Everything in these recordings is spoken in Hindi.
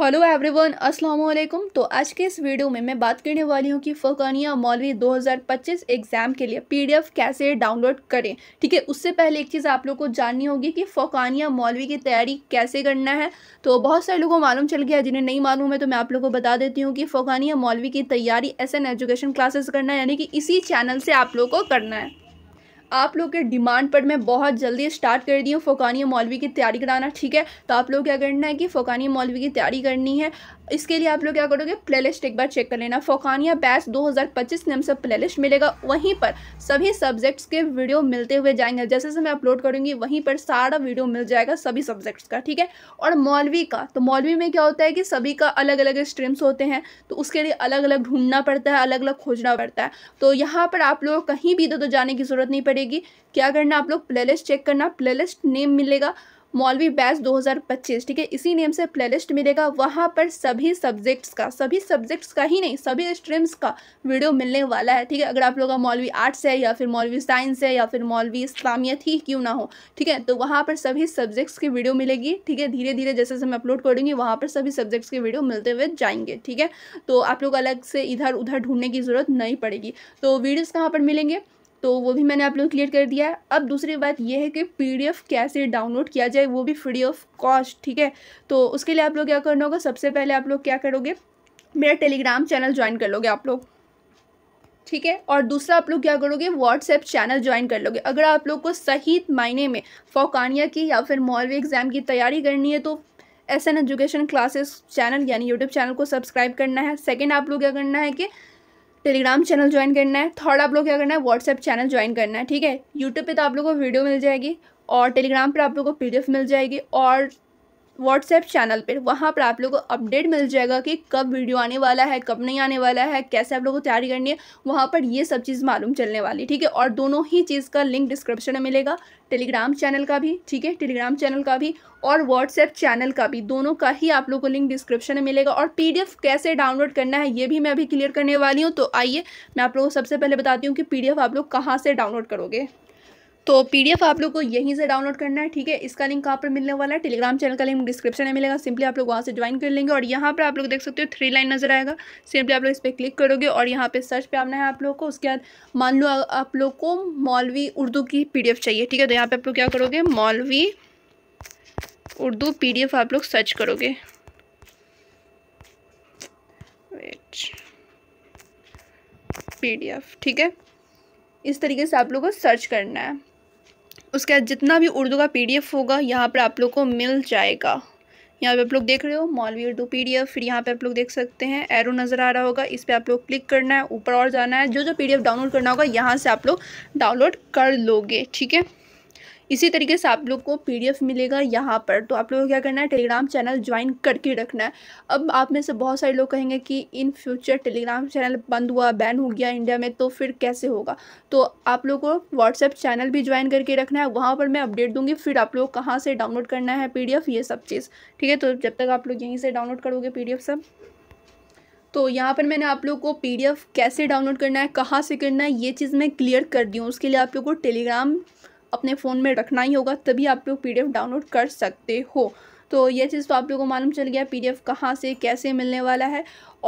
हेलो एवरीवन अस्सलाम वालेकुम तो आज के इस वीडियो में मैं बात करने वाली हूँ कि फ़ुकानिया मौलवी 2025 एग्ज़ाम के लिए पीडीएफ कैसे डाउनलोड करें ठीक है उससे पहले एक चीज़ आप लोग को जाननी होगी कि फ़ुकानिया मौलवी की तैयारी कैसे करना है तो बहुत सारे लोगों को मालूम चल गया जिन्हें नहीं मालूम है तो मैं आप लोग को बता देती हूँ कि फ़ुकानिया मौलवी की तैयारी एस एजुकेशन क्लासेस करना है यानी कि इसी चैनल से आप लोग को करना है आप लोग के डिमांड पर मैं बहुत जल्दी स्टार्ट कर दी हूँ फ़ोकानिया मौलवी की तैयारी कराना ठीक है तो आप लोग क्या करना है कि फ़ोकानिया मौलवी की तैयारी करनी है इसके लिए आप लोग क्या करोगे प्लेलिस्ट एक बार चेक कर लेना फ़ोकानिया बैच 2025 नेम से प्लेलिस्ट मिलेगा वहीं पर सभी सब्जेक्ट्स के वीडियो मिलते हुए जाएंगे जैसे जैसे मैं अपलोड करूँगी वहीं पर सारा वीडियो मिल जाएगा सभी सब्जेक्ट्स का ठीक है और मौलवी का तो मौलवी में क्या होता है कि सभी का अलग अलग स्ट्रीम्स होते हैं तो उसके लिए अलग अलग ढूंढना पड़ता है अलग अलग खोजना पड़ता है तो यहाँ पर आप लोग कहीं भी इधर जाने की ज़रूरत नहीं पड़ती पड़ेगी क्या करना आप लोग प्लेलिस्ट चेक करना प्लेलिस्ट नेम मिलेगा मौलवी बैच 2025 ठीक है इसी नेम से प्लेलिस्ट मिलेगा वहाँ पर सभी सब्जेक्ट्स का सभी सब्जेक्ट्स का ही नहीं सभी स्ट्रीम्स का वीडियो मिलने वाला है ठीक है अगर आप लोगों का मौलवी आर्ट्स है या फिर मौलवी साइंस है या फिर मौलवी इस्लामियत ही क्यों ना हो ठीक है तो वहाँ पर सभी सब्जेक्ट्स की वीडियो मिलेगी ठीक है धीरे धीरे जैसे जैसे मैं अपलोड करूँगी वहाँ पर सभी सब्जेक्ट्स की वीडियो मिलते हुए जाएंगे ठीक है तो आप लोग अलग से इधर उधर ढूंढने की ज़रूरत नहीं पड़ेगी तो वीडियोज़ कहाँ पर मिलेंगे तो वो भी मैंने आप लोग क्लियर कर दिया है अब दूसरी बात ये है कि पीडीएफ कैसे डाउनलोड किया जाए वो भी फ्री ऑफ कॉस्ट ठीक है तो उसके लिए आप लोग क्या करना होगा सबसे पहले आप लोग क्या करोगे मेरा टेलीग्राम चैनल ज्वाइन कर लोगे आप लोग ठीक है और दूसरा आप लोग क्या करोगे व्हाट्सएप चैनल ज्वाइन कर लोगे अगर आप लोग को सही मायने में फौकानिया की या फिर मौलवी एग्ज़ाम की तैयारी करनी है तो S N education classes channel यानी यूट्यूब चैनल को सब्सक्राइब करना है सेकेंड आप लोग क्या करना है कि टेलीग्राम चैनल ज्वाइन करना है थर्ड आप लोग क्या करना है व्हाट्सएप चैनल ज्वाइन करना है ठीक है यूट्यूब पर तो आप लोग को वीडियो मिल जाएगी और टेलीग्राम पर आप लोग को पी मिल जाएगी और व्हाट्सएप चैनल पर वहाँ पर आप लोगों को अपडेट मिल जाएगा कि कब वीडियो आने वाला है कब नहीं आने वाला है कैसे आप लोगों को तैयारी करनी है वहाँ पर ये सब चीज़ मालूम चलने वाली ठीक है और दोनों ही चीज़ का लिंक डिस्क्रिप्शन में मिलेगा टेलीग्राम चैनल का भी ठीक है टेलीग्राम चैनल का भी और व्हाट्सएप चैनल का भी दोनों का ही आप लोग को लिंक डिस्क्रिप्शन में मिलेगा और पी कैसे डाउनलोड करना है ये भी मैं अभी क्लियर करने वाली हूँ तो आइए मैं आप लोगों को सबसे पहले बताती हूँ कि पी आप लोग कहाँ से डाउनलोड करोगे तो पीडीएफ आप लोग को यहीं से डाउनलोड करना है ठीक है इसका लिंक कहाँ पर मिलने वाला है टेलीग्राम चैनल का लिंक डिस्क्रिप्शन में मिलेगा सिंपली आप लोग वहाँ से ज्वाइन कर लेंगे और यहाँ पर आप लोग देख सकते हो थ्री लाइन नजर आएगा सिंपली आप लोग इस पर क्लिक करोगे और यहाँ पर सर्च पर आना है आप लोग को उसके बाद मान लो आप लोग को मौलवी उर्दू की पी चाहिए ठीक है तो यहाँ पर आप लोग क्या करोगे मौलवी उर्दू पी आप लोग सर्च करोगे वेट पी ठीक है इस तरीके से आप लोगों को सर्च करना है उसके बाद जितना भी उर्दू का पीडीएफ होगा यहाँ पर आप लोग को मिल जाएगा यहाँ पे आप लोग देख रहे हो मौलवी उर्दू पी डी एफ फिर यहाँ पे आप लोग देख सकते हैं एरो नज़र आ रहा होगा इस पर आप लोग क्लिक करना है ऊपर और जाना है जो जो पी डी एफ डाउनलोड करना होगा यहाँ से आप लोग डाउनलोड कर लोगे ठीक है इसी तरीके से आप लोग को पीडीएफ मिलेगा यहाँ पर तो आप लोगों को क्या करना है टेलीग्राम चैनल ज्वाइन करके रखना है अब आप में से बहुत सारे लोग कहेंगे कि इन फ्यूचर टेलीग्राम चैनल बंद हुआ बैन हो गया इंडिया में तो फिर कैसे होगा तो आप लोग को व्हाट्सएप चैनल भी ज्वाइन करके रखना है वहाँ पर मैं अपडेट दूँगी फिर आप लोग कहाँ से डाउनलोड करना है पी ये सब चीज़ ठीक है तो जब तक आप लोग यहीं से डाउनलोड करोगे पी सब तो यहाँ पर मैंने आप लोग को पीडीएफ कैसे डाउनलोड करना है कहाँ से करना है ये चीज़ मैं क्लियर कर दी हूँ उसके लिए आप लोग को टेलीग्राम अपने फ़ोन में रखना ही होगा तभी आप लोग पी डाउनलोड कर सकते हो तो ये चीज़ तो आप लोगों को मालूम चल गया पी डी कहाँ से कैसे मिलने वाला है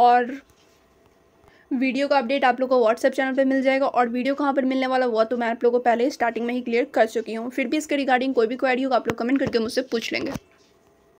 और वीडियो का अपडेट आप लोगों को व्हाट्सएप चैनल पर मिल जाएगा और वीडियो कहाँ पर मिलने वाला हुआ तो मैं आप लोगों को पहले स्टार्टिंग में ही क्लियर कर चुकी हूँ फिर भी इसके रिगार्डिंग कोई भी क्वारी होगा आप लोग कमेंट करके मुझसे पूछ लेंगे